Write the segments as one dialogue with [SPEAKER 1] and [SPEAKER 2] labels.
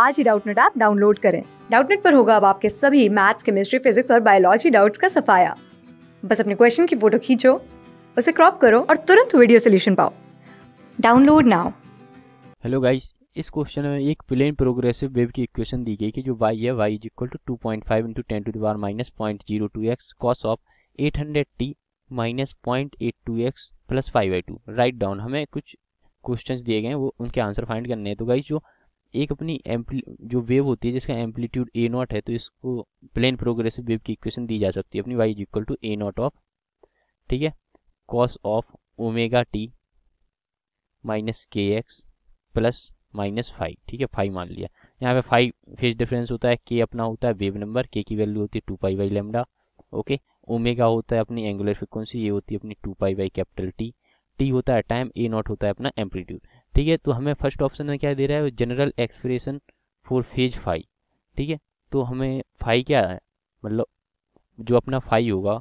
[SPEAKER 1] आज ही Doubtnut app download करें डाउटनेट पर होगा अब आपके सभी मैथ्स केमिस्ट्री फिजिक्स और बायोलॉजी डाउट्स का सफाया बस अपने क्वेश्चन की फोटो खींचो उसे क्रॉप करो और तुरंत वीडियो सोल्यूशन पाओ डाउनलोड नाउ हेलो गाइस इस क्वेश्चन में एक प्लेन प्रोग्रेसिव वेव की इक्वेशन दी गई कि जो y है y is equal to two point five into ten to the minus point zero two x cos of eight hundred t minus point eight two x plus five by two write down हमें कुछ questions दिए गए हैं वो उनके answer find करने हैं तो गाइज जो एक अपनी एम्पली जो वेव होती है जिसका एम्पलीट्यूड ए नॉट है तो इसको प्लेन प्रोग्रेसिव वेव की इक्वेशन दी जा सकती है अपनी y is equal to A naught of ठीक है cos of omega t minus k x plus minus five ठीक है फाइव मान लिया यहाँ पे फाइव फेज डिफरेंस होता है के अपना होता है वेव नंबर के की वैल्यू होती है two pi by lambda okay omega होता है अपनी एंगुलर फ्रिक्वेंसी ये होती है अपनी two pi by capital T T होता है टाइम ए नॉट होता है अपना एम्पलीट्यूड ठीक है तो हमें फर्स्ट ऑप्शन में क्या दे रहा है general expression for phase five ठीक है तो हमें फाई क्या है मतलब जो अपना फाई होगा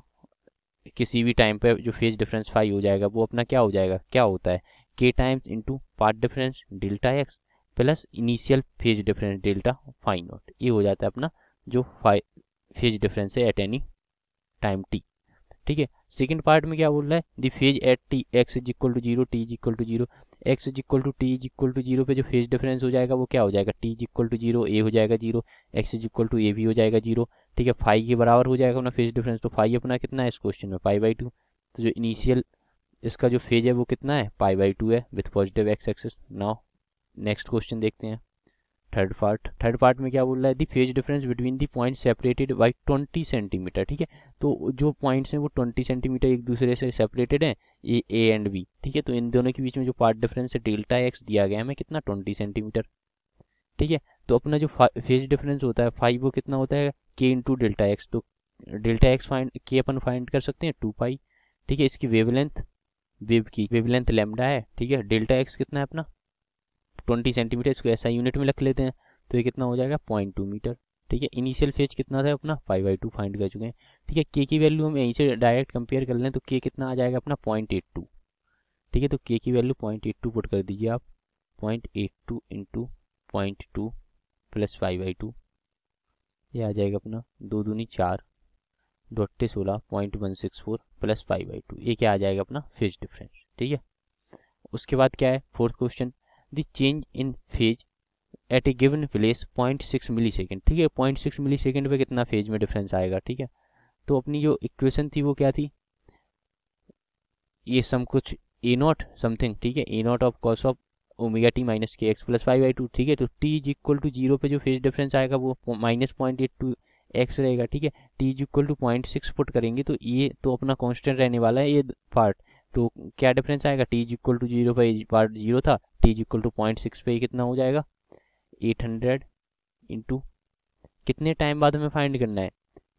[SPEAKER 1] किसी भी टाइम पे जो फेज डिफरेंस फाई हो जाएगा वो अपना क्या हो जाएगा क्या होता है k times into part difference delta x plus initial phase difference delta fine naught ये हो जाता है अपना जो फाइव फेज डिफरेंस है एट एनी टाइम टी ठीक है सेकेंड पार्ट में क्या बोल रहा है the phase at t x is equal to zero t is equal to zero x is equal to t is equal to zero पे जो फेज डिफरेंस हो जाएगा वो क्या हो जाएगा t is equal to zero A हो जाएगा zero x is equal to A भी हो जाएगा जीरो ठीक है फाइव के बराबर हो जाएगा अपना फेज डिफरेंस तो फाइव अपना कितना है इस क्वेश्चन में फाइव बाई टू तो जो इनिशियल इसका जो फेज है वो कितना है पाई बाई टू है with positive x axis now next question देखते हैं थर्ड पार्ट थर्ड पार्ट में क्या बोल रहा है the phase difference between the point separated by twenty centimetre ठीक है तो जो पॉइंट्स हैं वो ट्वेंटी सेंटीमीटर एक दूसरे से सेपरेटेड हैं ए ए एंड बी ठीक है तो इन दोनों के बीच में जो पार्ट डिफरेंस है डेल्टा एक्स दिया गया है हमें कितना ट्वेंटी सेंटीमीटर ठीक है तो अपना जो फेज डिफरेंस होता है फाइव वो कितना होता है के इंटू डेल्टा एक्स तो डेल्टा एक्स फाइंड के अपन फाइंड कर सकते हैं टू फाइव ठीक है इसकी वेवलेंथ वेव की वेवलेंथ लेमडा है ठीक है डेल्टा एक्स कितना है अपना ट्वेंटी सेंटीमीटर इसको ऐसा यूनिट में रख लेते हैं तो ये कितना हो जाएगा पॉइंट टू मीटर ठीक है इनिशियल फेज कितना था अपना फाइव बाई टू फाइंड कर चुके हैं ठीक है के की वैल्यू हम यहीं से डायरेक्ट कंपेयर कर लें तो के कितना आ जाएगा अपना पॉइंट एट टू ठीक है तो के की value point eight two put कर दीजिए आप point eight two into point two plus five by two ये आ जाएगा अपना दो दूनी चार डोटे सोलह point one six four plus five by two ये क्या आ जाएगा अपना फेज डिफरेंस ठीक है उसके बाद क्या है fourth question the change in phase at a given place point six millisecond ठीक है पॉइंट सिक्स मिली सेकेंड पर कितना फेज में डिफरेंस आएगा ठीक है तो अपनी जो इक्वेशन थी वो क्या थी ये सम कुछ ए नॉट समथिंग ठीक है A naught of cos of omega t minus k x plus five by two ठीक है तो t is equal to zero पे जो फेज डिफरेंस आएगा वो minus point eight two x रहेगा ठीक है t is equal to point six put करेंगे तो ये तो अपना कांस्टेंट रहने वाला है ये पार्ट तो क्या डिफरेंस आएगा t is equal to zero पर पार्ट जीरो था t is equal to point six पे कितना हो जाएगा एट हंड्रेड इंटू कितने टाइम बाद हमें फाइंड करना है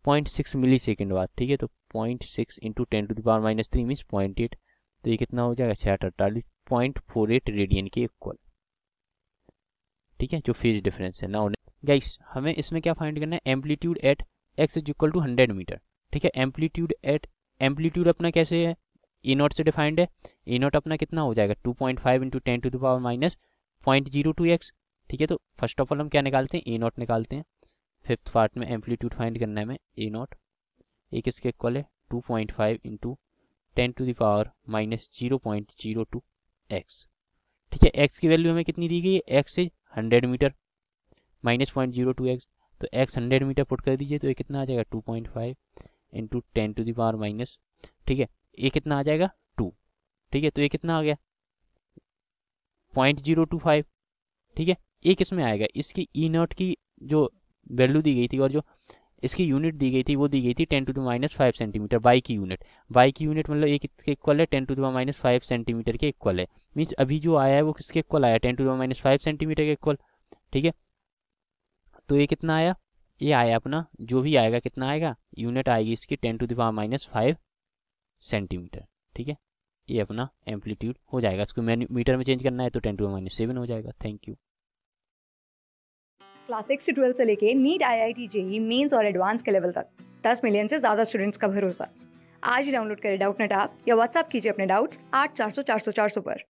[SPEAKER 1] पॉइंट सिक्स मिली सेकेंड बाद ठीक है तो point six into ten to the power minus three means point eight तो ये कितना हो जाएगा छः अड़तालीस पॉइंट फोर एट रेडियन के इक्वल ठीक है जो फेज डिफरेंस है ना गाइस हमें इसमें क्या फाइंड करना है amplitude at x is equal to hundred metre ठीक है एम्पलीट्यूड एट एम्पलीट्यूड अपना कैसे है ई e नोट से डिफाइंड है ई e नोट अपना कितना हो जाएगा two point five into ten to the power minus point zero two x ठीक है तो फर्स्ट ऑफ ऑल हम क्या निकालते हैं ई e नोट निकालते हैं फिफ्थ पार्ट में एम्पलीट्यूड फाइंड करना है ई नोट एक इसके इक्वल है two point five into ten to the power minus zero point zero two x ठीक है एक्स की वैल्यू हमें कितनी दी गई है x is hundred metre minus point zero two x तो एक्स हंड्रेड मीटर पुट कर दीजिए तो ये कितना आ जाएगा two point five into ten to the power minus ठीक है ए कितना आ जाएगा टू ठीक है तो ये कितना आ गया पॉइंट जीरो टू फाइव ठीक है ए किस में आएगा इसकी ई नॉट की जो वैल्यू दी गई थी और जो इसकी यूनिट दी गई थी वो दी गई थी ten to the minus five centimetre by की यूनिट बाई की यूनिट मतलब एक इसके इक्वल है ten to the minus five centimetre के इक्वल है मीन्स अभी जो आया है वो किसके इक्वल आया ten to the minus five centimetre के इक्वल ठीक है तो ये कितना आया ये आया अपना जो भी आएगा कितना आएगा यूनिट आएगी इसकी ten to the minus five centimetre ठीक है ये अपना एम्पलीट्यूड हो जाएगा इसको मीटर में चेंज करना है तो टेन टू माइनस सेवन हो जाएगा थैंक यू क्लास सिक्स से ट्वेल्थ से लेके NEET I I T JEE mains और एडवांस के लेवल तक दस मिलियन से ज़्यादा स्टूडेंट्स का भरोसा आज ही डाउनलोड करें डाउट नेट आप या व्हाट्सअप कीजिए अपने डाउट्स आठ चार सौ चार सौ चार सौ पर